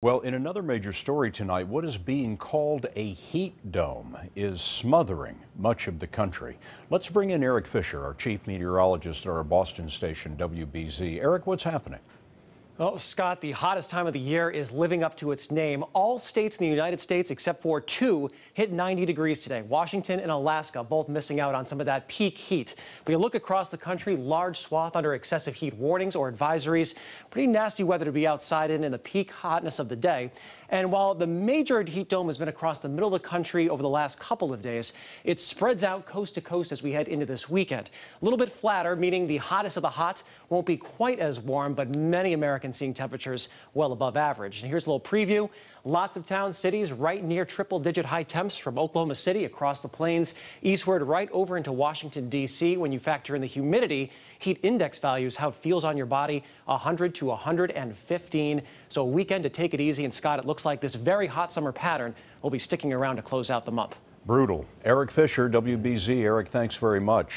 Well, in another major story tonight, what is being called a heat dome is smothering much of the country. Let's bring in Eric Fisher, our chief meteorologist at our Boston station, WBZ. Eric, what's happening? Well, Scott, the hottest time of the year is living up to its name. All states in the United States, except for two, hit 90 degrees today. Washington and Alaska both missing out on some of that peak heat. But you look across the country, large swath under excessive heat warnings or advisories. Pretty nasty weather to be outside in in the peak hotness of the day. And while the major heat dome has been across the middle of the country over the last couple of days, it spreads out coast to coast as we head into this weekend. A little bit flatter, meaning the hottest of the hot won't be quite as warm, but many Americans and seeing temperatures well above average. And here's a little preview. Lots of towns, cities right near triple digit high temps from Oklahoma City across the plains eastward right over into Washington, D.C. When you factor in the humidity, heat index values, how it feels on your body, 100 to 115. So a weekend to take it easy. And Scott, it looks like this very hot summer pattern will be sticking around to close out the month. Brutal. Eric Fisher, WBZ. Eric, thanks very much.